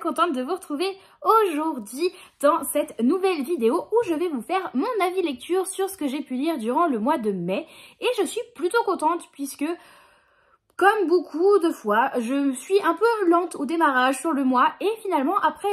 contente de vous retrouver aujourd'hui dans cette nouvelle vidéo où je vais vous faire mon avis lecture sur ce que j'ai pu lire durant le mois de mai. Et je suis plutôt contente puisque comme beaucoup de fois, je suis un peu lente au démarrage sur le mois et finalement après,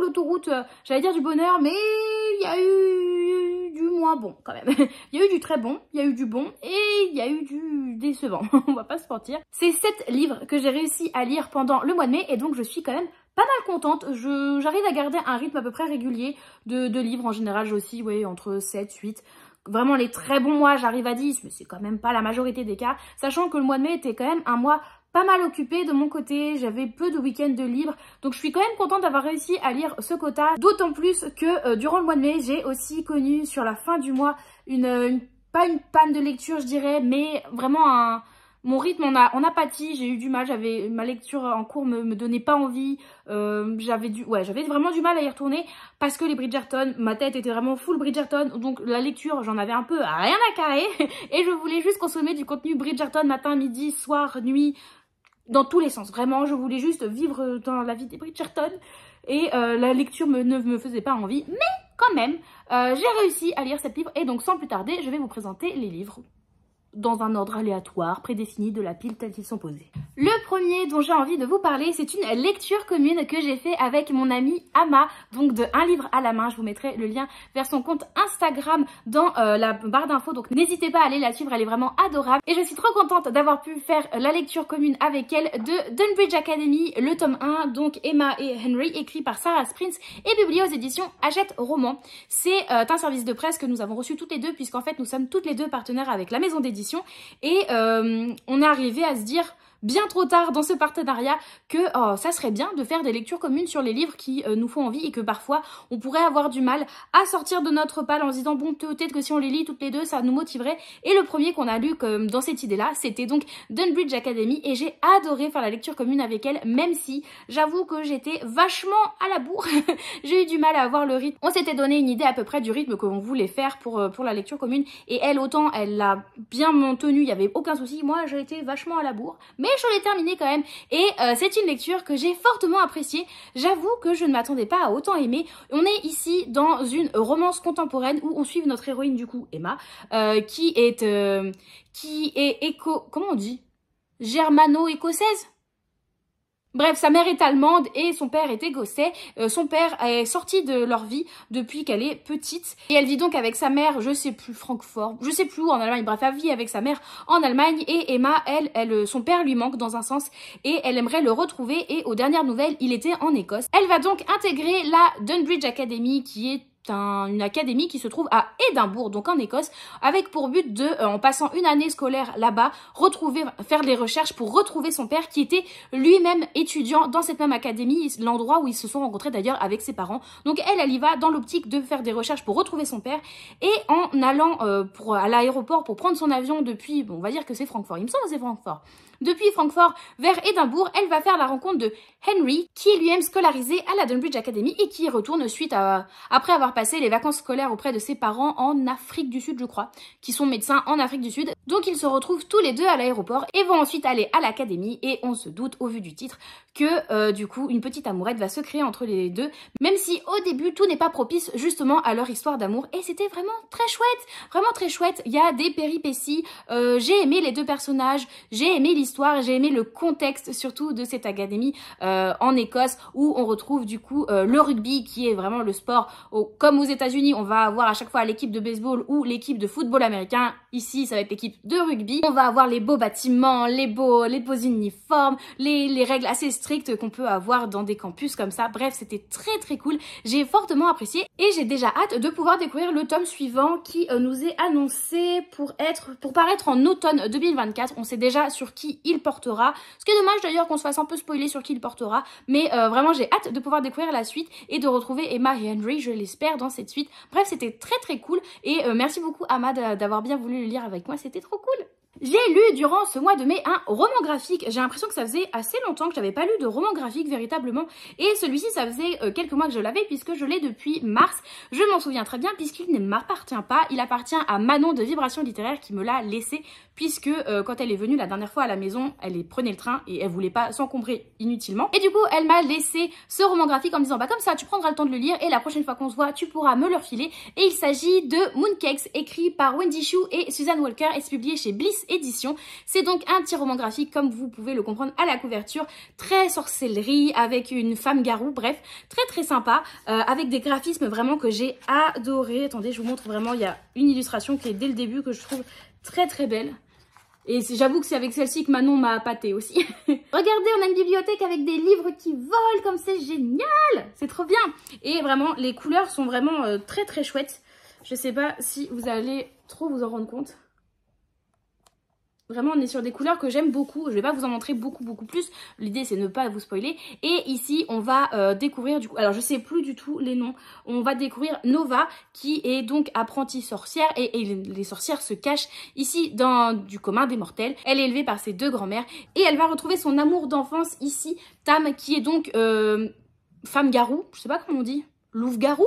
l'autoroute, j'allais dire du bonheur, mais il y a eu du moins bon quand même. Il y a eu du très bon, il y a eu du bon et il y a eu du décevant, on va pas se mentir. C'est sept livres que j'ai réussi à lire pendant le mois de mai et donc je suis quand même pas mal contente. J'arrive à garder un rythme à peu près régulier de, livres. En général, j'ai aussi oui, entre 7, 8. Vraiment les très bons mois, j'arrive à 10, mais c'est quand même pas la majorité des cas. Sachant que le mois de mai était quand même un mois pas mal occupé de mon côté, j'avais peu de week-ends de livres, donc je suis quand même contente d'avoir réussi à lire ce quota, d'autant plus que euh, durant le mois de mai, j'ai aussi connu sur la fin du mois une, pas une panne de lecture je dirais, mais vraiment un, mon rythme on a, pâti, j'ai eu du mal, j'avais ma lecture en cours me, me donnait pas envie, euh, j'avais ouais, j'avais vraiment du mal à y retourner parce que les Bridgerton, ma tête était vraiment full Bridgerton, donc la lecture j'en avais un peu rien à carrer et je voulais juste consommer du contenu Bridgerton matin, midi, soir, nuit, dans tous les sens. Vraiment, je voulais juste vivre dans la vie des Bridgerton et euh, la lecture ne me faisait pas envie, mais quand même, euh, j'ai réussi à lire cette livre et donc sans plus tarder, je vais vous présenter les livres dans un ordre aléatoire, prédéfini de la pile telle qu'ils sont posés. Le premier dont j'ai envie de vous parler, c'est une lecture commune que j'ai fait avec mon amie Ama, donc de Un livre à la main. Je vous mettrai le lien vers son compte Instagram dans euh, la barre d'infos, donc n'hésitez pas à aller la suivre, elle est vraiment adorable. Et je suis trop contente d'avoir pu faire la lecture commune avec elle de Dunbridge Academy, le tome 1, donc Emma et Henry, écrit par Sarah Sprintz et publié aux éditions Hachette Roman. C'est euh, un service de presse que nous avons reçu toutes les deux, puisqu'en fait nous sommes toutes les deux partenaires avec la maison d'édition et euh, on est arrivé à se dire bien trop tard dans ce partenariat que oh, ça serait bien de faire des lectures communes sur les livres qui euh, nous font envie et que parfois on pourrait avoir du mal à sortir de notre pal en se disant bon peut-être que si on les lit toutes les deux ça nous motiverait et le premier qu'on a lu comme dans cette idée là c'était donc Dunbridge Academy et j'ai adoré faire la lecture commune avec elle même si j'avoue que j'étais vachement à la bourre j'ai eu du mal à avoir le rythme on s'était donné une idée à peu près du rythme qu'on voulait faire pour, euh, pour la lecture commune et elle autant elle l'a bien maintenue, il n'y avait aucun souci moi j'ai été vachement à la bourre mais je terminer quand même. Et euh, c'est une lecture que j'ai fortement appréciée. J'avoue que je ne m'attendais pas à autant aimer. On est ici dans une romance contemporaine où on suit notre héroïne du coup, Emma, euh, qui est... Euh, qui est éco... Comment on dit Germano-écossaise Bref, sa mère est allemande et son père est écossais. Euh, son père est sorti de leur vie depuis qu'elle est petite. Et elle vit donc avec sa mère, je sais plus, Francfort, je sais plus où en Allemagne. Bref, elle vit avec sa mère en Allemagne. Et Emma, elle, elle, euh, son père lui manque dans un sens et elle aimerait le retrouver. Et aux dernières nouvelles, il était en Écosse. Elle va donc intégrer la Dunbridge Academy qui est une académie qui se trouve à Édimbourg, donc en Écosse, avec pour but de, euh, en passant une année scolaire là-bas, faire des recherches pour retrouver son père qui était lui-même étudiant dans cette même académie, l'endroit où ils se sont rencontrés d'ailleurs avec ses parents. Donc elle, elle y va dans l'optique de faire des recherches pour retrouver son père et en allant euh, pour, à l'aéroport pour prendre son avion depuis, bon, on va dire que c'est Francfort, il me semble que c'est Francfort depuis Francfort vers Édimbourg, elle va faire la rencontre de Henry, qui lui-même scolarisé à la Dunbridge Academy et qui retourne suite à, après avoir passé les vacances scolaires auprès de ses parents en Afrique du Sud, je crois, qui sont médecins en Afrique du Sud. Donc ils se retrouvent tous les deux à l'aéroport et vont ensuite aller à l'académie et on se doute au vu du titre que euh, du coup une petite amourette va se créer entre les deux même si au début tout n'est pas propice justement à leur histoire d'amour et c'était vraiment très chouette, vraiment très chouette, il y a des péripéties, euh, j'ai aimé les deux personnages, j'ai aimé l'histoire, j'ai aimé le contexte surtout de cette académie euh, en Écosse où on retrouve du coup le rugby qui est vraiment le sport comme aux états unis on va avoir à chaque fois l'équipe de baseball ou l'équipe de football américain, ici ça va être l'équipe de rugby. On va avoir les beaux bâtiments, les beaux, les uniformes, les, règles assez strictes qu'on peut avoir dans des campus comme ça. Bref, c'était très très cool. J'ai fortement apprécié et j'ai déjà hâte de pouvoir découvrir le tome suivant qui euh, nous est annoncé pour être, pour paraître en automne 2024. On sait déjà sur qui il portera. Ce qui est dommage d'ailleurs qu'on se fasse un peu spoiler sur qui il portera. Mais euh, vraiment, j'ai hâte de pouvoir découvrir la suite et de retrouver Emma et Henry, je l'espère, dans cette suite. Bref, c'était très très cool et euh, merci beaucoup Amad d'avoir bien voulu le lire avec moi. C'était trop cool j'ai lu durant ce mois de mai un roman graphique. J'ai l'impression que ça faisait assez longtemps que j'avais pas lu de roman graphique véritablement. Et celui-ci, ça faisait euh, quelques mois que je l'avais puisque je l'ai depuis mars. Je m'en souviens très bien puisqu'il ne m'appartient pas. Il appartient à Manon de Vibration Littéraire qui me l'a laissé puisque euh, quand elle est venue la dernière fois à la maison, elle prenait le train et elle voulait pas s'encombrer inutilement. Et du coup, elle m'a laissé ce roman graphique en me disant bah comme ça, tu prendras le temps de le lire et la prochaine fois qu'on se voit, tu pourras me le refiler. Et il s'agit de Mooncakes écrit par Wendy Shu et Suzanne Walker et c'est publié chez Bliss édition, C'est donc un petit roman graphique, comme vous pouvez le comprendre à la couverture, très sorcellerie, avec une femme garou, bref, très très sympa, euh, avec des graphismes vraiment que j'ai adoré. Attendez, je vous montre vraiment, il y a une illustration qui est dès le début que je trouve très très belle. Et j'avoue que c'est avec celle-ci que Manon m'a pâté aussi. Regardez, on a une bibliothèque avec des livres qui volent comme c'est génial C'est trop bien Et vraiment, les couleurs sont vraiment euh, très très chouettes. Je sais pas si vous allez trop vous en rendre compte. Vraiment, on est sur des couleurs que j'aime beaucoup. Je vais pas vous en montrer beaucoup, beaucoup plus. L'idée, c'est ne pas vous spoiler. Et ici, on va euh, découvrir, du coup, alors je sais plus du tout les noms. On va découvrir Nova, qui est donc apprentie sorcière. Et, les sorcières se cachent ici dans du commun des mortels. Elle est élevée par ses deux grands mères Et elle va retrouver son amour d'enfance ici, Tam, qui est donc euh, femme garou. Je sais pas comment on dit. Louve garou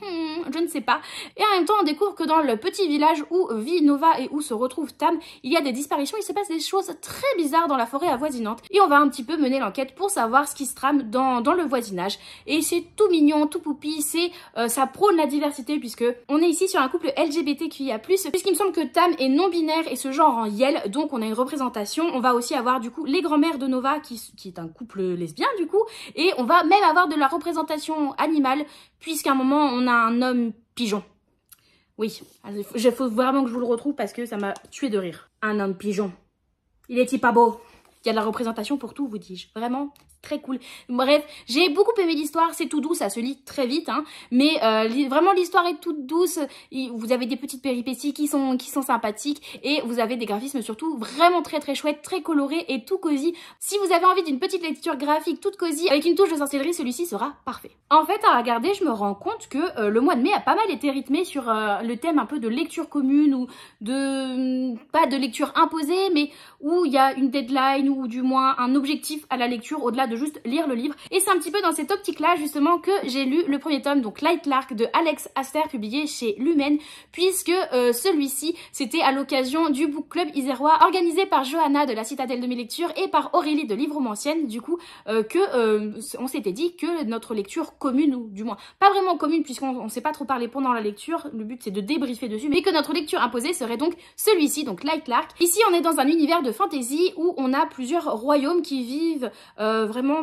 Hmm, je ne sais pas. Et en même temps, on découvre que dans le petit village où vit Nova et où se retrouve Tam, il y a des disparitions, il se passe des choses très bizarres dans la forêt avoisinante. Et on va un petit peu mener l'enquête pour savoir ce qui se trame dans, dans le voisinage. Et c'est tout mignon, tout poupi, c'est euh, ça prône la diversité puisque on est ici sur un couple LGBTQIA+, puisqu'il me semble que Tam est non-binaire et ce genre en Yel, donc on a une représentation. On va aussi avoir du coup les grands-mères de Nova qui, qui est un couple lesbien du coup, et on va même avoir de la représentation animale puisqu'à un moment on un homme pigeon. Oui, il ah, faut vraiment que je vous le retrouve parce que ça m'a tué de rire. Un homme pigeon. Il est-il pas beau Il y a de la représentation pour tout, vous dis-je. Vraiment, très cool. Bref, j'ai beaucoup aimé l'histoire, c'est tout doux, ça se lit très vite, hein. mais euh, vraiment l'histoire est toute douce, vous avez des petites péripéties qui sont, qui sont sympathiques, et vous avez des graphismes surtout vraiment très très chouettes, très colorés et tout cosy. Si vous avez envie d'une petite lecture graphique toute cosy, avec une touche de sorcellerie, celui-ci sera parfait. En fait, à regarder, je me rends compte que euh, le mois de mai a pas mal été rythmé sur euh, le thème un peu de lecture commune, ou de... Mm, pas de lecture imposée, mais où il y a une deadline, ou du moins un objectif à la lecture au-delà de juste lire le livre. Et c'est un petit peu dans cette optique-là justement que j'ai lu le premier tome, donc Light Lark de Alex Aster, publié chez Lumen, puisque euh, celui-ci, c'était à l'occasion du book club isérois organisé par Johanna de la Citadelle de mes lectures et par Aurélie de Livre Romancienne, du coup, euh, que euh, on s'était dit que notre lecture commune, ou du moins pas vraiment commune puisqu'on ne s'est pas trop parlé pendant la lecture, le but c'est de débriefer dessus, mais que notre lecture imposée serait donc celui-ci, donc Light Lark. Ici, on est dans un univers de fantasy où on a plusieurs royaumes qui vivent vraiment vraiment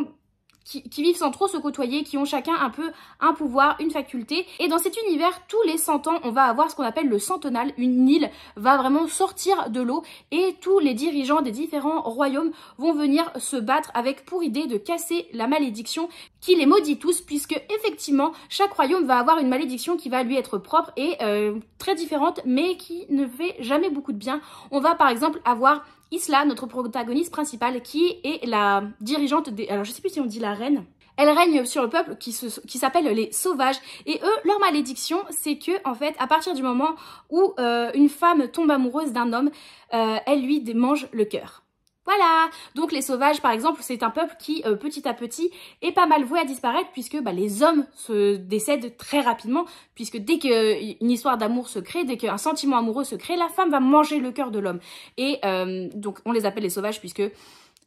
qui, vivent sans trop se côtoyer, qui ont chacun un peu un pouvoir, une faculté. Et dans cet univers, tous les 100 ans, on va avoir ce qu'on appelle le centenal. Une île va vraiment sortir de l'eau et tous les dirigeants des différents royaumes vont venir se battre avec pour idée de casser la malédiction qui les maudit tous puisque effectivement, chaque royaume va avoir une malédiction qui va lui être propre et euh, très différente mais qui ne fait jamais beaucoup de bien. On va par exemple avoir Isla, notre protagoniste principale, qui est la dirigeante des... Alors je sais plus si on dit la reine. Elle règne sur le peuple qui s'appelle qui les sauvages. Et eux, leur malédiction, c'est que, en fait, à partir du moment où euh, une femme tombe amoureuse d'un homme, euh, elle lui démange le cœur. Voilà Donc les sauvages, par exemple, c'est un peuple qui, euh, petit à petit, est pas mal voué à disparaître puisque bah, les hommes se décèdent très rapidement, puisque dès qu'une euh, histoire d'amour se crée, dès qu'un sentiment amoureux se crée, la femme va manger le cœur de l'homme. Et euh, donc on les appelle les sauvages puisque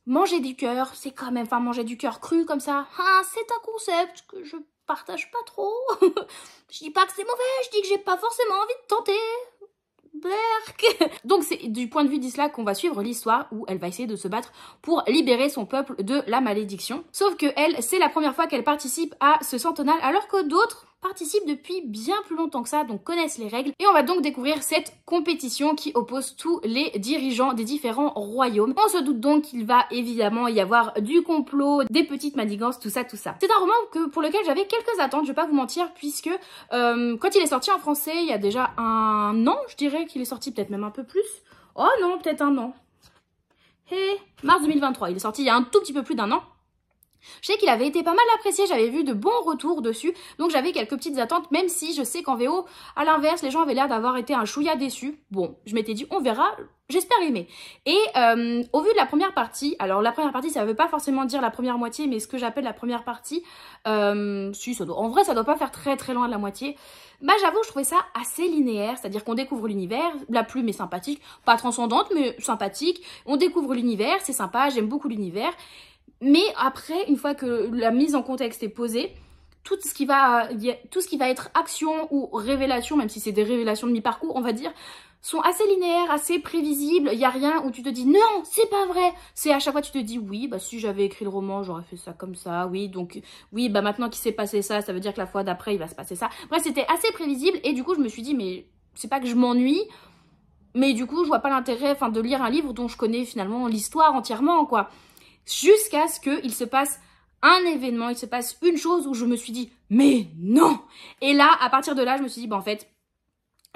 manger du cœur, c'est quand même, enfin manger du cœur cru comme ça, hein, c'est un concept que je partage pas trop. je dis pas que c'est mauvais, je dis que j'ai pas forcément envie de tenter. Donc c'est du point de vue d'Isla qu'on va suivre l'histoire où elle va essayer de se battre pour libérer son peuple de la malédiction. Sauf que elle, c'est la première fois qu'elle participe à ce centenal alors que d'autres participent depuis bien plus longtemps que ça, donc connaissent les règles. Et on va donc découvrir cette compétition qui oppose tous les dirigeants des différents royaumes. On se doute donc qu'il va évidemment y avoir du complot, des petites manigances, tout ça, tout ça. C'est un roman que, pour lequel j'avais quelques attentes, je vais pas vous mentir, puisque euh, quand il est sorti en français, il y a déjà un an, je dirais qu'il est sorti peut-être même un peu plus. Oh non, peut-être un an. Hé, eh, mars 2023, il est sorti il y a un tout petit peu plus d'un an. Je sais qu'il avait été pas mal apprécié, j'avais vu de bons retours dessus, donc j'avais quelques petites attentes, même si je sais qu'en VO, à l'inverse, les gens avaient l'air d'avoir été un chouïa déçu. Bon, je m'étais dit, on verra, j'espère aimer. Et euh, au vu de la première partie, alors la première partie, ça ne veut pas forcément dire la première moitié, mais ce que j'appelle la première partie, euh, en vrai, ça doit pas faire très très loin de la moitié. Bah j'avoue, je trouvais ça assez linéaire, c'est-à-dire qu'on découvre l'univers, la plume est sympathique, pas transcendante, mais sympathique, on découvre l'univers, c'est sympa, j'aime beaucoup l'univers. Mais après, une fois que la mise en contexte est posée, tout ce qui va, tout ce qui va être action ou révélation, même si c'est des révélations de mi-parcours, on va dire, sont assez linéaires, assez prévisibles. Il n'y a rien où tu te dis non, c'est pas vrai. C'est à chaque fois tu te dis oui, bah si j'avais écrit le roman, j'aurais fait ça comme ça. Oui, donc oui, bah maintenant qu'il s'est passé ça, ça veut dire que la fois d'après il va se passer ça. Bref, c'était assez prévisible et du coup je me suis dit mais c'est pas que je m'ennuie, mais du coup je vois pas l'intérêt, enfin de lire un livre dont je connais finalement l'histoire entièrement quoi jusqu'à ce qu'il se passe un événement, il se passe une chose où je me suis dit, mais non Et là, à partir de là, je me suis dit, bah en fait,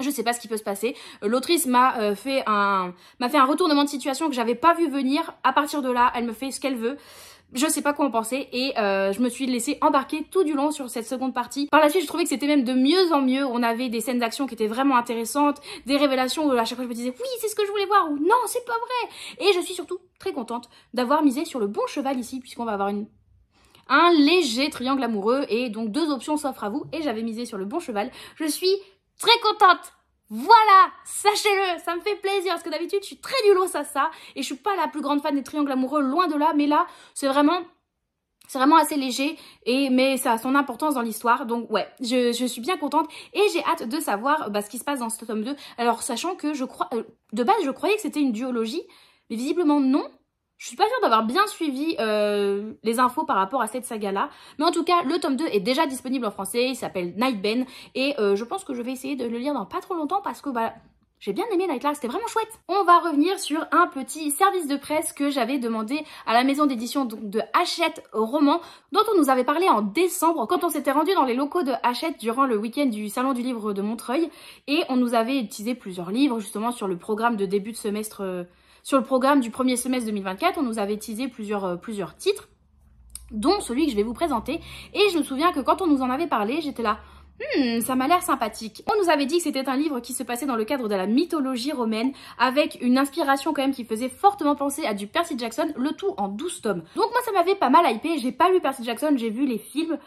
je sais pas ce qui peut se passer. Euh, l'autrice m'a euh, fait un m'a fait un retournement de situation que j'avais pas vu venir. À partir de là, elle me fait ce qu'elle veut je sais pas quoi en penser et euh, je me suis laissée embarquer tout du long sur cette seconde partie. Par la suite, je trouvais que c'était même de mieux en mieux. On avait des scènes d'action qui étaient vraiment intéressantes, des révélations où à chaque fois je me disais oui, c'est ce que je voulais voir ou non, c'est pas vrai. Et je suis surtout très contente d'avoir misé sur le bon cheval ici puisqu'on va avoir une un léger triangle amoureux et donc deux options s'offrent à vous et j'avais misé sur le bon cheval. Je suis très contente voilà, sachez-le, ça me fait plaisir parce que d'habitude je suis très nulos à ça et je suis pas la plus grande fan des triangles amoureux, loin de là, mais là c'est vraiment c'est vraiment assez léger, et, mais ça a son importance dans l'histoire. Donc ouais, je, je, suis bien contente et j'ai hâte de savoir bah, ce qui se passe dans ce tome 2. Alors sachant que je crois... Euh, de base, je croyais que c'était une duologie, mais visiblement non. Je suis pas sûre d'avoir bien suivi euh, les infos par rapport à cette saga-là. Mais en tout cas, le tome 2 est déjà disponible en français. Il s'appelle Ben. Et euh, je pense que je vais essayer de le lire dans pas trop longtemps parce que bah, j'ai bien aimé Last. c'était vraiment chouette. On va revenir sur un petit service de presse que j'avais demandé à la maison d'édition de Hachette Roman, dont on nous avait parlé en décembre quand on s'était rendu dans les locaux de Hachette durant le week-end du Salon du Livre de Montreuil. Et on nous avait utilisé plusieurs livres justement sur le programme de début de semestre euh, sur le programme du premier semestre 2024, on nous avait teasé plusieurs, euh, plusieurs titres, dont celui que je vais vous présenter. Et je me souviens que quand on nous en avait parlé, j'étais là... Hmm, ça m'a l'air sympathique. On nous avait dit que c'était un livre qui se passait dans le cadre de la mythologie romaine, avec une inspiration quand même qui faisait fortement penser à du Percy Jackson, le tout en 12 tomes. Donc moi ça m'avait pas mal hypé, j'ai pas lu Percy Jackson, j'ai vu les films,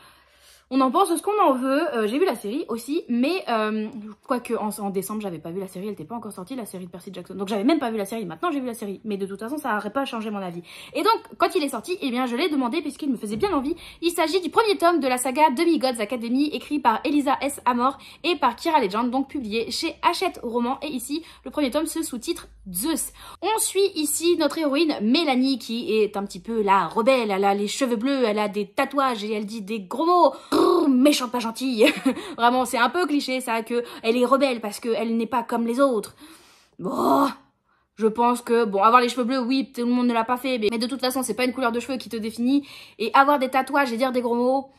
on en pense ce qu'on en veut. Euh, j'ai vu la série aussi, mais euh, quoique en, décembre, j'avais pas vu la série, elle était pas encore sortie, la série de Percy Jackson. Donc j'avais même pas vu la série. Maintenant, j'ai vu la série, mais de toute façon, ça n'aurait pas changé mon avis. Et donc, quand il est sorti, eh bien, je l'ai demandé puisqu'il me faisait bien envie. Il s'agit du premier tome de la saga Demi-Gods Academy, écrit par Elisa S. Amor et par Kira Legend, donc publié chez Hachette Roman. Et ici, le premier tome se sous-titre Zeus. On suit ici notre héroïne Mélanie qui est un petit peu la rebelle. Elle a les cheveux bleus, elle a des tatouages et elle dit des gros mots méchante pas gentille, Vraiment, c'est un peu cliché ça que elle est rebelle parce qu'elle n'est pas comme les autres. Bon, je pense que, bon, avoir les cheveux bleus, oui, tout le monde ne l'a pas fait, mais, de toute façon, c'est pas une couleur de cheveux qui te définit. Et avoir des tatouages et dire des gros mots,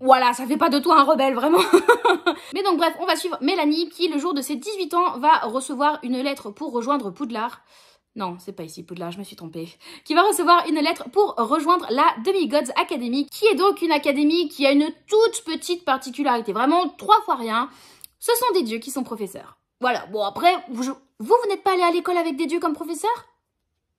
voilà, ça fait pas de toi un rebelle, vraiment. mais donc bref, on va suivre Mélanie qui, le jour de ses 18 ans, va recevoir une lettre pour rejoindre Poudlard. Non, c'est pas ici Poudlard, je me suis trompée. Qui va recevoir une lettre pour rejoindre la Demi-Gods Academy, qui est donc une académie qui a une toute petite particularité, vraiment trois fois rien. Ce sont des dieux qui sont professeurs. Voilà, bon après, vous, vous, n'êtes pas allé à l'école avec des dieux comme professeur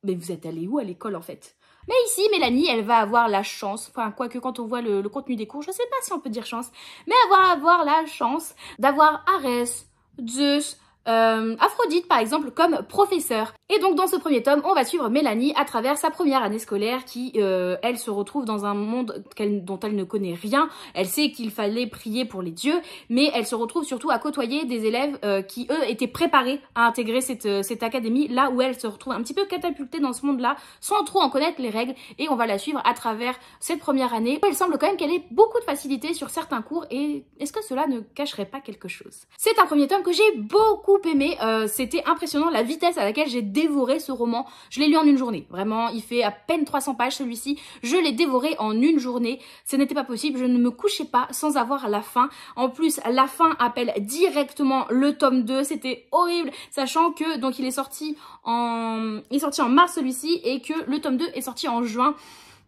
Mais vous êtes allé où à l'école en fait mais ici, Mélanie, elle va avoir la chance, enfin, quoique quand on voit le, contenu des cours, je sais pas si on peut dire chance, mais avoir avoir la chance d'avoir Arès, Zeus, euh, Aphrodite par exemple comme professeur. Et donc dans ce premier tome, on va suivre Mélanie à travers sa première année scolaire qui, euh, elle, se retrouve dans un monde dont elle ne connaît rien. Elle sait qu'il fallait prier pour les dieux, mais elle se retrouve surtout à côtoyer des élèves euh, qui, eux, étaient préparés à intégrer cette, cette académie, là où elle se retrouve un petit peu catapultée dans ce monde-là, sans trop en connaître les règles, et on va la suivre à travers cette première année. Elle semble quand même qu'elle ait beaucoup de facilité sur certains cours, et est-ce que cela ne cacherait pas quelque chose C'est un premier tome que j'ai beaucoup aimé. Euh, c'était impressionnant la vitesse à laquelle j'ai dévoré ce roman. Je l'ai lu en une journée. Vraiment, il fait à peine 300 pages celui-ci. Je l'ai dévoré en une journée. Ce n'était pas possible. Je ne me couchais pas sans avoir la fin. En plus, la fin appelle directement le tome 2. C'était horrible, sachant que donc il est sorti en il est sorti en mars celui-ci et que le tome 2 est sorti en juin.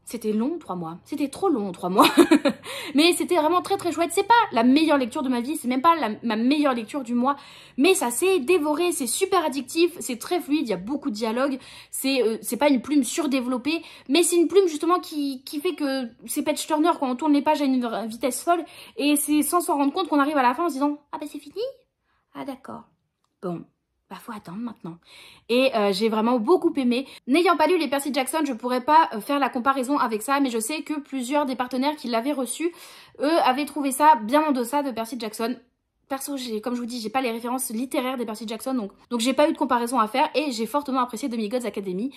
C'était long, trois mois. C'était trop long, trois mois. mais c'était vraiment très très chouette. C'est pas la meilleure lecture de ma vie, c'est même pas la, ma meilleure lecture du mois. Mais ça s'est dévoré, c'est super addictif, c'est très fluide, il y a beaucoup de dialogues. C'est euh, c'est pas une plume surdéveloppée, mais c'est une plume justement qui, qui fait que c'est patch turner quand on tourne les pages à une vitesse folle. Et c'est sans s'en rendre compte qu'on arrive à la fin en se disant Ah bah c'est fini Ah d'accord. Bon, bah faut attendre maintenant. Et euh, j'ai vraiment beaucoup aimé. N'ayant pas lu les Percy Jackson, je pourrais pas euh, faire la comparaison avec ça, mais je sais que plusieurs des partenaires qui l'avaient reçu, eux, avaient trouvé ça bien en deçà de Percy Jackson. Perso, comme je vous dis, j'ai pas les références littéraires des Percy Jackson, donc, donc j'ai pas eu de comparaison à faire et j'ai fortement apprécié Demi God's Academy.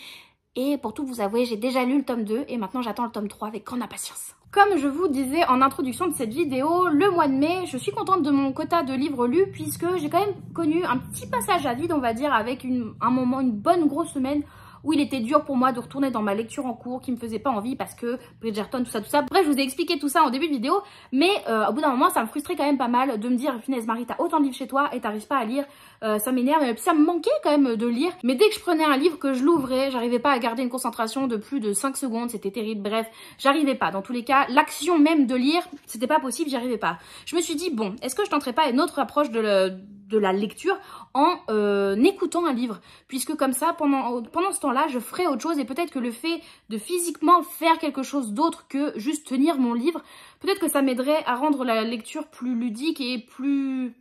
Et pour tout vous avouer, j'ai déjà lu le tome 2 et maintenant j'attends le tome 3 avec grande impatience. Comme je vous disais en introduction de cette vidéo, le mois de mai, je suis contente de mon quota de livres lus puisque j'ai quand même connu un petit passage à vide, on va dire, avec un moment, une bonne grosse semaine où il était dur pour moi de retourner dans ma lecture en cours qui me faisait pas envie parce que Bridgerton, tout ça, tout ça. Bref, je vous ai expliqué tout ça en début de vidéo, mais euh, au bout d'un moment, ça me frustrait quand même pas mal de me dire, finesse Marie, t'as autant de livres chez toi et t'arrives pas à lire, euh, ça m'énerve. Et puis ça me manquait quand même de lire, mais dès que je prenais un livre, que je l'ouvrais, j'arrivais pas à garder une concentration de plus de 5 secondes, c'était terrible. Bref, j'arrivais pas. Dans tous les cas, l'action même de lire, c'était pas possible, j'y arrivais pas. Je me suis dit, bon, est-ce que je tenterais pas une autre approche de le de la lecture en euh, écoutant un livre. Puisque comme ça, pendant, pendant ce temps-là, je ferai autre chose et peut-être que le fait de physiquement faire quelque chose d'autre que juste tenir mon livre, peut-être que ça m'aiderait à rendre la lecture plus ludique et plus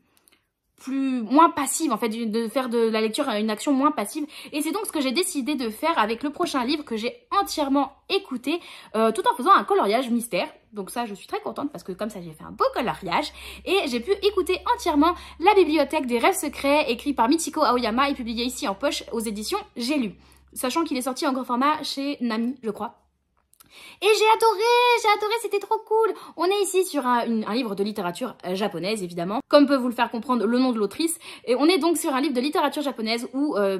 plus moins passive en fait, de faire de la lecture une action moins passive. Et c'est donc ce que j'ai décidé de faire avec le prochain livre que j'ai entièrement écouté, euh, tout en faisant un coloriage mystère. Donc ça, je suis très contente parce que comme ça, j'ai fait un beau coloriage et j'ai pu écouter entièrement La bibliothèque des rêves secrets, écrit par Michiko Aoyama et publié ici en poche aux éditions J'ai lu. Sachant qu'il est sorti en grand format chez Nami, je crois. Et j'ai adoré, j'ai adoré, c'était trop cool. On est ici sur un, livre de littérature euh, japonaise, évidemment, comme peut vous le faire comprendre le nom de l'autrice. Et on est donc sur un livre de littérature japonaise où euh,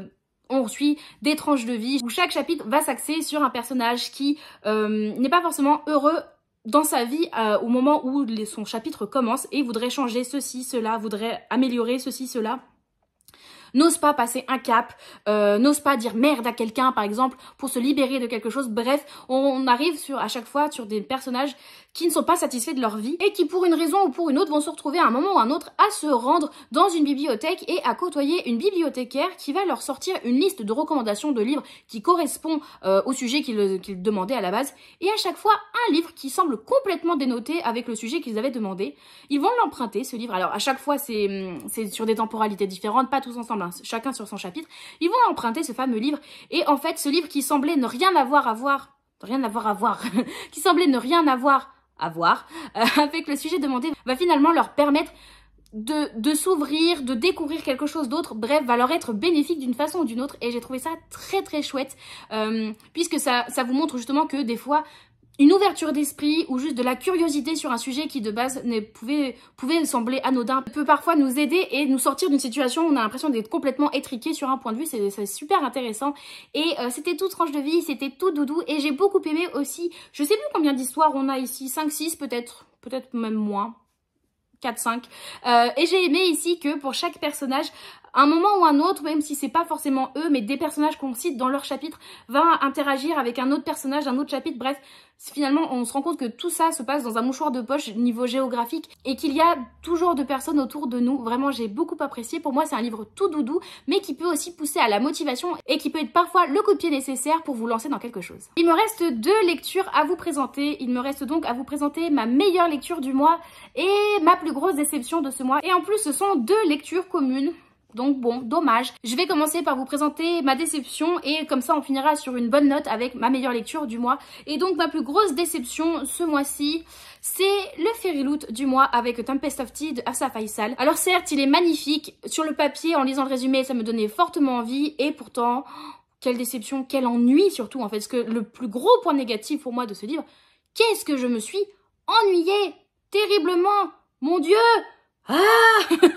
on suit des tranches de vie, où chaque chapitre va s'axer sur un personnage qui euh, n'est pas forcément heureux dans sa vie au moment où son chapitre commence et voudrait changer ceci, cela, voudrait améliorer ceci, cela n'ose pas passer un cap, euh, n'ose pas dire merde à quelqu'un par exemple pour se libérer de quelque chose. Bref, on, arrive sur à chaque fois sur des personnages qui ne sont pas satisfaits de leur vie et qui pour une raison ou pour une autre vont se retrouver à un moment ou un autre à se rendre dans une bibliothèque et à côtoyer une bibliothécaire qui va leur sortir une liste de recommandations de livres qui correspond euh, au sujet qu'ils demandaient à la base et à chaque fois un livre qui semble complètement dénoté avec le sujet qu'ils avaient demandé. Ils vont l'emprunter ce livre. Alors à chaque fois c'est hum, sur des temporalités différentes, pas tous ensemble, hein, chacun sur son chapitre. Ils vont emprunter ce fameux livre et en fait ce livre qui semblait ne rien avoir à voir, rien avoir à voir, qui semblait ne rien avoir avoir euh, avec le sujet demandé, va finalement leur permettre de, s'ouvrir, de découvrir quelque chose d'autre, bref, va leur être bénéfique d'une façon ou d'une autre. Et j'ai trouvé ça très très chouette, euh, puisque ça, ça vous montre justement que des fois, une ouverture d'esprit ou juste de la curiosité sur un sujet qui de base pouvait, pouvait sembler anodin peut parfois nous aider et nous sortir d'une situation où on a l'impression d'être complètement étriqué sur un point de vue, c'est super intéressant. Et euh, c'était tout tranche de vie, c'était tout doudou et j'ai beaucoup aimé aussi, je sais plus combien d'histoires on a ici, 5, 6 peut-être, peut-être même moins, 4-5. Euh, et j'ai aimé ici que pour chaque personnage, un moment ou un autre, même si c'est pas forcément eux, mais des personnages qu'on cite dans leur chapitre, va interagir avec un autre personnage d'un autre chapitre. Bref, finalement, on se rend compte que tout ça se passe dans un mouchoir de poche niveau géographique et qu'il y a toujours de personnes autour de nous. Vraiment, j'ai beaucoup apprécié. Pour moi, c'est un livre tout doudou, mais qui peut aussi pousser à la motivation et qui peut être parfois le coup de pied nécessaire pour vous lancer dans quelque chose. Il me reste deux lectures à vous présenter. Il me reste donc à vous présenter ma meilleure lecture du mois et ma plus grosse déception de ce mois. Et en plus, ce sont deux lectures communes. Donc bon, dommage. Je vais commencer par vous présenter ma déception et comme ça on finira sur une bonne note avec ma meilleure lecture du mois. Et donc ma plus grosse déception ce mois-ci, c'est le Fairy Loot du mois avec Tempest of Tea de Asa Faisal. Alors certes, il est magnifique. Sur le papier, en lisant le résumé, ça me donnait fortement envie et pourtant, quelle déception, quel ennui surtout en fait. Parce que le plus gros point négatif pour moi de ce livre, qu'est-ce que je me suis ennuyée terriblement Mon Dieu ah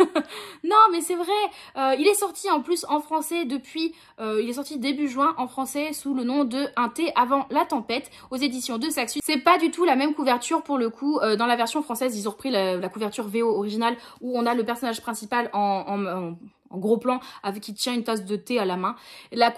Non, mais c'est vrai euh, Il est sorti en plus en français depuis... Euh, il est sorti début juin en français sous le nom de Un thé avant la tempête aux éditions de Saxu. C'est pas du tout la même couverture pour le coup. Euh, dans la version française, ils ont repris la, couverture VO originale où on a le personnage principal en, en gros plan, avec qui tient une tasse de thé à la main.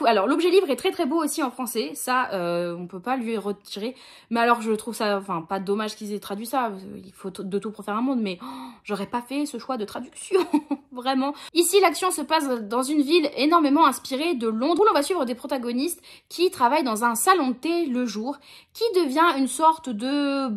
alors l'objet livre est très très beau aussi en français, ça euh, on peut pas lui retirer. Mais alors je trouve ça, enfin pas dommage qu'ils aient traduit ça, il faut de tout pour faire un monde, mais oh, j'aurais pas fait ce choix de traduction, vraiment. Ici l'action se passe dans une ville énormément inspirée de Londres, où l'on va suivre des protagonistes qui travaillent dans un salon de thé le jour, qui devient une sorte de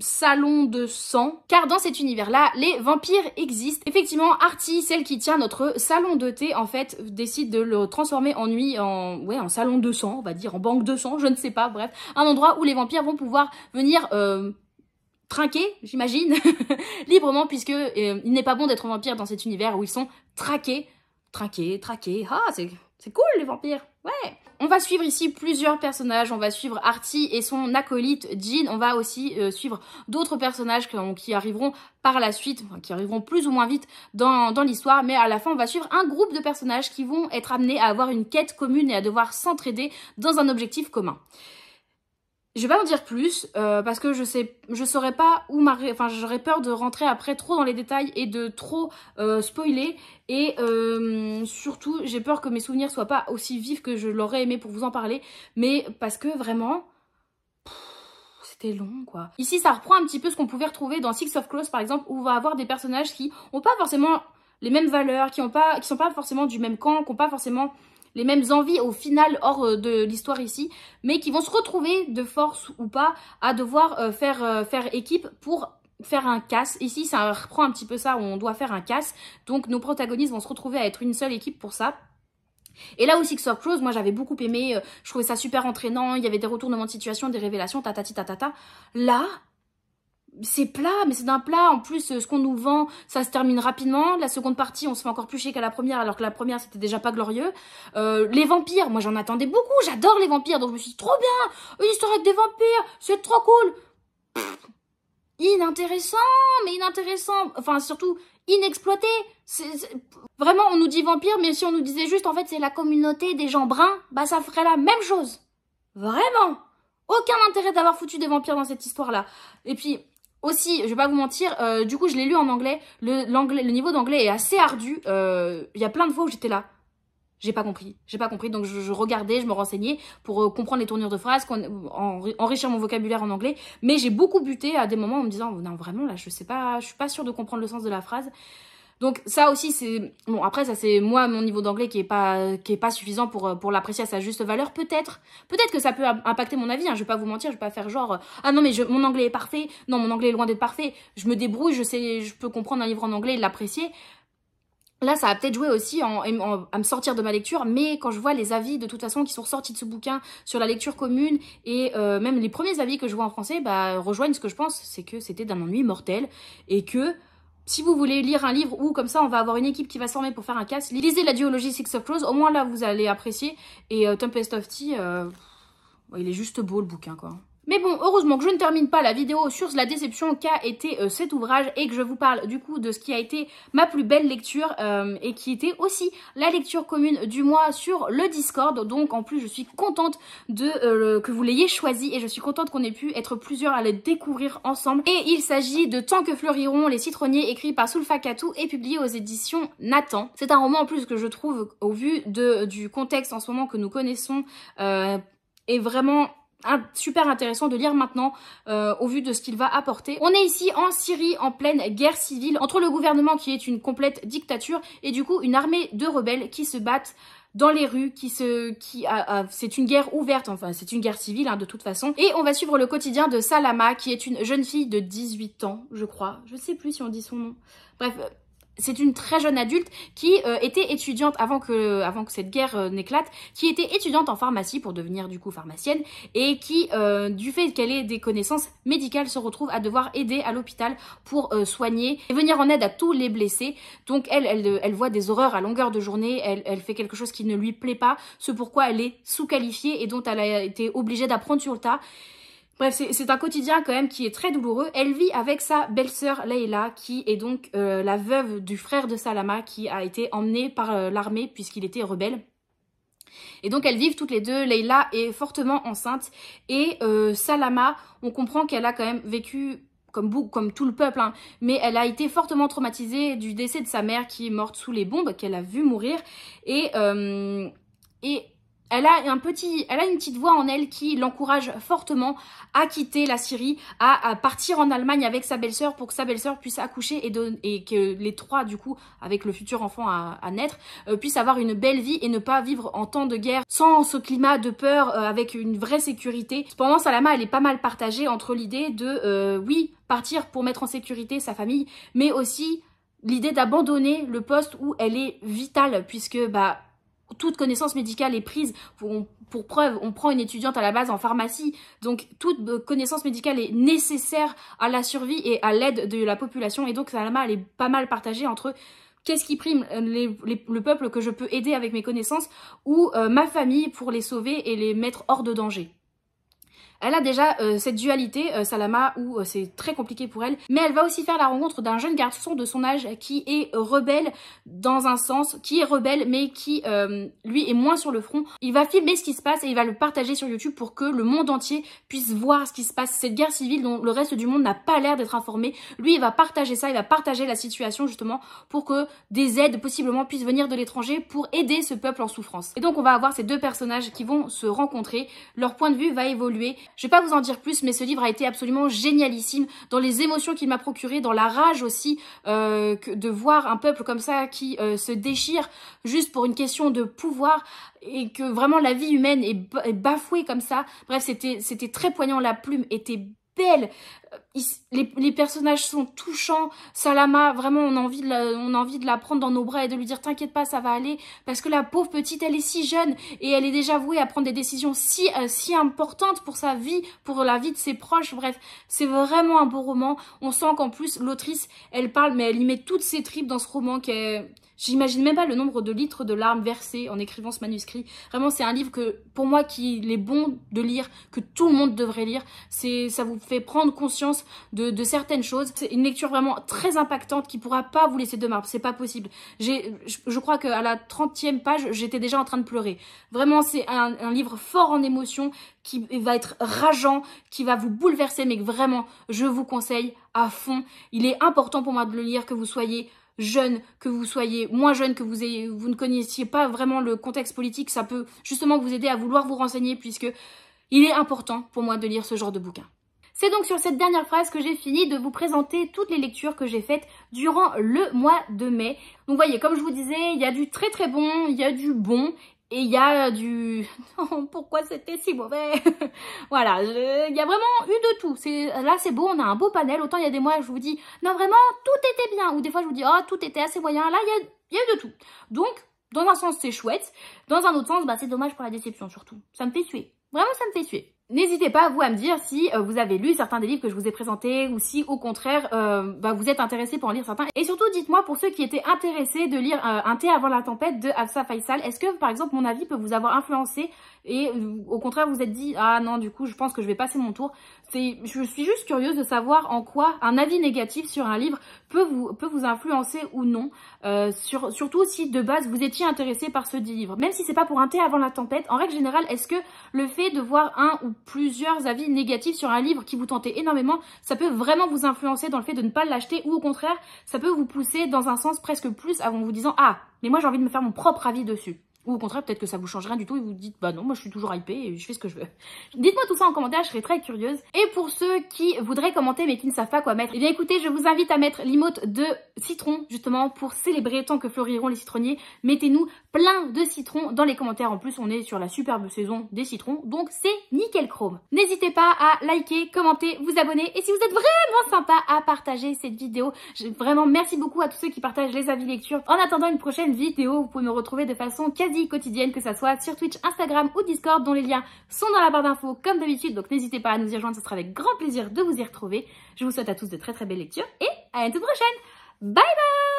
salon de sang, car dans cet univers-là, les vampires existent. Effectivement, Artie, celle qui tient notre salon de thé, en fait, décide de le transformer en nuit en, ouais, en salon de sang, on va dire, en banque de sang, je ne sais pas, bref, un endroit où les vampires vont pouvoir venir... Euh, trinquer, j'imagine, librement, puisque euh, il n'est pas bon d'être vampire dans cet univers où ils sont traqués, Trinqués, traqués. Ah, c'est cool les vampires, ouais on va suivre ici plusieurs personnages. On va suivre Artie et son acolyte Jean. On va aussi euh, suivre d'autres personnages qui, arriveront par la suite, qui arriveront plus ou moins vite dans, dans l'histoire, mais à la fin, on va suivre un groupe de personnages qui vont être amenés à avoir une quête commune et à devoir s'entraider dans un objectif commun. Je vais pas en dire plus euh, parce que je sais, je saurais pas où Enfin, j'aurais peur de rentrer après trop dans les détails et de trop euh, spoiler. Et euh, surtout, j'ai peur que mes souvenirs soient pas aussi vifs que je l'aurais aimé pour vous en parler. Mais parce que vraiment, c'était long quoi. Ici, ça reprend un petit peu ce qu'on pouvait retrouver dans Six of Clothes, par exemple, où on va avoir des personnages qui ont pas forcément les mêmes valeurs, qui ont pas, qui sont pas forcément du même camp, qui ont pas forcément les mêmes envies au final hors euh, de l'histoire ici, mais qui vont se retrouver de force ou pas à devoir euh, faire, euh, faire équipe pour faire un casse. Ici, ça reprend un petit peu ça, où on doit faire un casse. Donc nos protagonistes vont se retrouver à être une seule équipe pour ça. Et là aussi, Six of Crows, moi j'avais beaucoup aimé, je trouvais ça super entraînant, il y avait des retournements de situation, des révélations, tatati tatata. Là, c'est plat, mais c'est d'un plat. En plus, euh, ce qu'on nous vend, ça se termine rapidement. La seconde partie, on se fait encore plus chier qu'à la première, alors que la première, c'était déjà pas glorieux. Euh, les vampires, moi j'en attendais beaucoup, j'adore les vampires, donc je me suis dit, trop bien, une histoire avec des vampires, c'est trop cool. inintéressant, mais inintéressant. Enfin, surtout, inexploité. Vraiment, on nous dit vampires, mais si on nous disait juste, en fait, c'est la communauté des gens bruns, bah ça ferait la même chose. Vraiment aucun intérêt d'avoir foutu des vampires dans cette histoire-là. Et puis, aussi, je vais pas vous mentir, euh, du coup, je l'ai lu en anglais. Le, niveau d'anglais est assez ardu. Euh, il y a plein de fois où j'étais là. J'ai pas compris, j'ai pas compris. Donc je, regardais, je me renseignais pour euh, comprendre les tournures de phrases, enrichir mon vocabulaire en anglais. Mais j'ai beaucoup buté à des moments en me disant non vraiment là, je sais pas, je suis pas sûre de comprendre le sens de la phrase. Donc ça aussi c'est bon après ça c'est moi mon niveau d'anglais qui est pas qui est pas suffisant pour euh, pour l'apprécier à sa juste valeur peut-être peut-être que ça peut impacter mon avis hein, je vais pas vous mentir je vais pas faire genre euh, ah non mais mon anglais est parfait non mon anglais est loin d'être parfait je me débrouille je sais je peux comprendre un livre en anglais et l'apprécier Là, ça a peut-être joué aussi à me sortir de ma lecture, mais quand je vois les avis de toute façon qui sont sortis de ce bouquin sur la lecture commune et euh, même les premiers avis que je vois en français, bah, rejoignent ce que je pense, c'est que c'était d'un ennui mortel et que si vous voulez lire un livre ou comme ça on va avoir une équipe qui va se pour faire un casse, lisez la duologie Six of Crows, au moins là vous allez apprécier. Et euh, Tempest of Tea, euh, il est juste beau le bouquin quoi. Mais bon, heureusement que je ne termine pas la vidéo sur la déception qu'a été euh, cet ouvrage et que je vous parle du coup de ce qui a été ma plus belle lecture euh, et qui était aussi la lecture commune du mois sur le Discord. Donc en plus, je suis contente de euh, que vous l'ayez choisi et je suis contente qu'on ait pu être plusieurs à le découvrir ensemble. Et il s'agit de Tant que fleuriront les citronniers écrit par Soulfa Katou et publié aux éditions Nathan. C'est un roman en plus que je trouve au vu de, du contexte en ce moment que nous connaissons est vraiment super intéressant de lire maintenant euh, au vu de ce qu'il va apporter. On est ici en Syrie en pleine guerre civile entre le gouvernement qui est une complète dictature et du coup une armée de rebelles qui se battent dans les rues, qui se, qui c'est une guerre ouverte, enfin c'est une guerre civile hein, de toute façon. Et on va suivre le quotidien de Salama, qui est une jeune fille de 18 ans, je crois. Je sais plus si on dit son nom. Bref, c'est une très jeune adulte qui euh, était étudiante avant que, avant que cette guerre euh, n'éclate, qui était étudiante en pharmacie pour devenir du coup pharmacienne et qui, euh, du fait qu'elle ait des connaissances médicales, se retrouve à devoir aider à l'hôpital pour soigner et venir en aide à tous les blessés. Donc elle, elle, voit des horreurs à longueur de journée, elle, elle, fait quelque chose qui ne lui plaît pas, ce pourquoi elle est sous-qualifiée et dont elle a été obligée d'apprendre sur le tas. Bref, c'est un quotidien quand même qui est très douloureux. Elle vit avec sa belle-sœur Leila, qui est donc euh, la veuve du frère de Salama, qui a été emmené par euh, l'armée puisqu'il était rebelle. Et donc elles vivent toutes les deux, Leila est fortement enceinte et euh, Salama, on comprend qu'elle a quand même vécu comme, tout le peuple, hein. mais elle a été fortement traumatisée du décès de sa mère qui est morte sous les bombes, qu'elle a vu mourir. Et, et elle a, un petit, elle a une petite voix en elle qui l'encourage fortement à quitter la Syrie, à, partir en Allemagne avec sa belle-sœur pour que sa belle-sœur puisse accoucher et, et, que les trois, du coup, avec le futur enfant à, naître, euh, puissent avoir une belle vie et ne pas vivre en temps de guerre sans ce climat de peur, euh, avec une vraie sécurité. Cependant, Salama, elle est pas mal partagée entre l'idée de, euh, oui, partir pour mettre en sécurité sa famille, mais aussi l'idée d'abandonner le poste où elle est vitale, puisque bah toute connaissance médicale est prise. Pour, preuve, on prend une étudiante à la base en pharmacie. Donc toute euh, connaissance médicale est nécessaire à la survie et à l'aide de la population. Et donc ça elle est pas mal partagée entre qu'est-ce qui prime euh, le peuple que je peux aider avec mes connaissances ou euh, ma famille pour les sauver et les mettre hors de danger. Elle a déjà euh, cette dualité, euh, Salama, où euh, c'est très compliqué pour elle, mais elle va aussi faire la rencontre d'un jeune garçon de son âge qui est rebelle dans un sens, qui est rebelle, mais qui, lui, est moins sur le front. Il va filmer ce qui se passe et il va le partager sur YouTube pour que le monde entier puisse voir ce qui se passe. Cette guerre civile dont le reste du monde n'a pas l'air d'être informé, lui, il va partager ça, il va partager la situation justement pour que des aides possiblement puissent venir de l'étranger pour aider ce peuple en souffrance. Et donc on va avoir ces deux personnages qui vont se rencontrer, leur point de vue va évoluer, je vais pas vous en dire plus, mais ce livre a été absolument génialissime dans les émotions qu'il m'a procurées, dans la rage aussi euh, de voir un peuple comme ça qui euh, se déchire juste pour une question de pouvoir et que vraiment la vie humaine est, bafouée comme ça. Bref, c'était très poignant, la plume était belle, les, personnages sont touchants. Salama, vraiment, on a, envie de la, on a envie de la prendre dans nos bras et de lui dire T'inquiète pas, ça va aller. Parce que la pauvre petite, elle est si jeune et elle est déjà vouée à prendre des décisions si, euh, si importantes pour sa vie, pour la vie de ses proches. Bref, c'est vraiment un beau roman. On sent qu'en plus, l'autrice, elle parle, mais elle y met toutes ses tripes dans ce roman qui J'imagine même pas le nombre de litres de larmes versées en écrivant ce manuscrit. Vraiment, c'est un livre que, pour moi, qu'il est bon de lire, que tout le monde devrait lire. C'est, ça vous fait prendre conscience de, certaines choses. C'est une lecture vraiment très impactante qui pourra pas vous laisser de marbre. C'est pas possible. je, crois qu'à la 30e page, j'étais déjà en train de pleurer. Vraiment, c'est un, livre fort en émotion qui va être rageant, qui va vous bouleverser, mais vraiment, je vous conseille à fond. Il est important pour moi de le lire, que vous soyez jeune, que vous soyez moins jeune, que vous, vous ne connaissiez pas vraiment le contexte politique, ça peut justement vous aider à vouloir vous renseigner puisque il est important pour moi de lire ce genre de bouquin. C'est donc sur cette dernière phrase que j'ai fini de vous présenter toutes les lectures que j'ai faites durant le mois de mai. Donc voyez, comme je vous disais, il y a du très très bon, il y a du bon, et il y a du... Non, pourquoi c'était si mauvais Voilà, il y a vraiment eu de tout. Là, c'est beau, on a un beau panel. Autant il y a des mois, je vous dis, non, vraiment, tout était bien. Ou des fois, je vous dis, oh, tout était assez moyen. Là, il y a, eu de tout. Donc, dans un sens, c'est chouette. Dans un autre sens, bah, c'est dommage pour la déception, surtout. Ça me fait suer. Vraiment, ça me fait suer. N'hésitez pas, vous, à me dire si euh, vous avez lu certains des livres que je vous ai présentés ou si, au contraire, euh, bah, vous êtes intéressé pour en lire certains. Et surtout, dites-moi, pour ceux qui étaient intéressés de lire euh, Un thé avant la tempête de Afsa Faisal, est-ce que, par exemple, mon avis peut vous avoir influencé et au contraire vous êtes dit ah non du coup je pense que je vais passer mon tour. C'est, je suis juste curieuse de savoir en quoi un avis négatif sur un livre peut vous peut vous influencer ou non, euh, sur, surtout si de base vous étiez intéressé par ce livre. Même si c'est pas pour un thé avant la tempête, en règle générale, est-ce que le fait de voir un ou plusieurs avis négatifs sur un livre qui vous tentait énormément, ça peut vraiment vous influencer dans le fait de ne pas l'acheter ou au contraire, ça peut vous pousser dans un sens presque plus avant vous disant ah mais moi j'ai envie de me faire mon propre avis dessus. Ou au contraire, peut-être que ça vous change rien du tout et vous dites, bah non, moi je suis toujours hypée et je fais ce que je veux. Dites-moi tout ça en commentaire, je serais très curieuse. Et pour ceux qui voudraient commenter mais qui ne savent pas quoi mettre, et eh bien écoutez, je vous invite à mettre l'imote de citron, justement, pour célébrer tant que fleuriront les citronniers. Mettez-nous plein de citrons dans les commentaires. En plus, on est sur la superbe saison des citrons, donc c'est nickel chrome. N'hésitez pas à liker, commenter, vous abonner. Et si vous êtes vraiment sympa à partager cette vidéo, vraiment merci beaucoup à tous ceux qui partagent les avis lecture. En attendant une prochaine vidéo, vous pouvez me retrouver de façon quasi quotidienne, que ça soit sur Twitch, Instagram ou Discord, dont les liens sont dans la barre d'infos comme d'habitude. Donc n'hésitez pas à nous y rejoindre, ce sera avec grand plaisir de vous y retrouver. Je vous souhaite à tous de très très belles lectures et à la toute prochaine. Bye bye